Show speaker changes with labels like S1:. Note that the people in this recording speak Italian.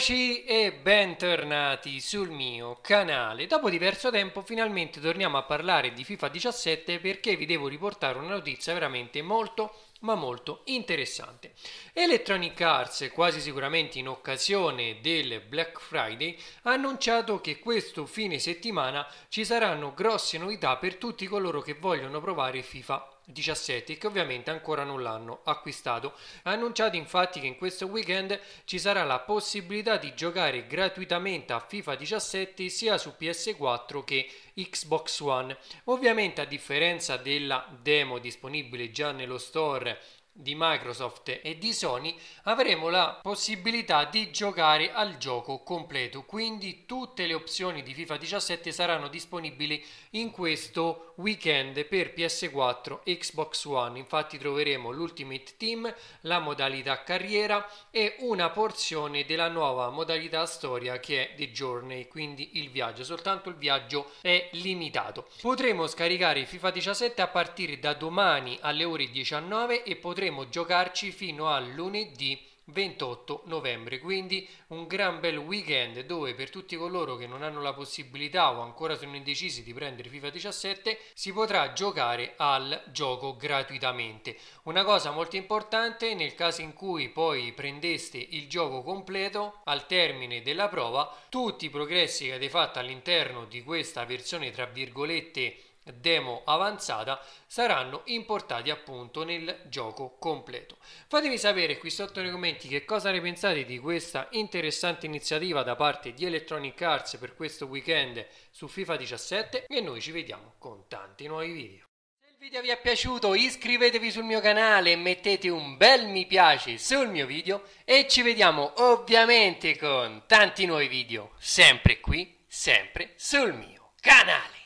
S1: Eccoci e bentornati sul mio canale. Dopo diverso tempo finalmente torniamo a parlare di FIFA 17 perché vi devo riportare una notizia veramente molto ma molto interessante. Electronic Arts, quasi sicuramente in occasione del Black Friday, ha annunciato che questo fine settimana ci saranno grosse novità per tutti coloro che vogliono provare FIFA 17 che ovviamente ancora non l'hanno acquistato. Ha annunciato infatti che in questo weekend ci sarà la possibilità di giocare gratuitamente a FIFA 17 sia su PS4 che Xbox One. Ovviamente a differenza della demo disponibile già nello store di Microsoft e di Sony avremo la possibilità di giocare al gioco completo quindi tutte le opzioni di FIFA 17 saranno disponibili in questo weekend per PS4 e Xbox One infatti troveremo l'Ultimate Team la modalità carriera e una porzione della nuova modalità storia che è The Journey quindi il viaggio soltanto il viaggio è limitato potremo scaricare FIFA 17 a partire da domani alle ore 19 e potremo potremo giocarci fino a lunedì 28 novembre quindi un gran bel weekend dove per tutti coloro che non hanno la possibilità o ancora sono indecisi di prendere FIFA 17 si potrà giocare al gioco gratuitamente una cosa molto importante nel caso in cui poi prendeste il gioco completo al termine della prova tutti i progressi che avete fatto all'interno di questa versione tra virgolette demo avanzata saranno importati appunto nel gioco completo. Fatemi sapere qui sotto nei commenti che cosa ne pensate di questa interessante iniziativa da parte di Electronic Arts per questo weekend su FIFA 17 e noi ci vediamo con tanti nuovi video. Se il video vi è piaciuto iscrivetevi sul mio canale mettete un bel mi piace sul mio video e ci vediamo ovviamente con tanti nuovi video sempre qui, sempre sul mio canale.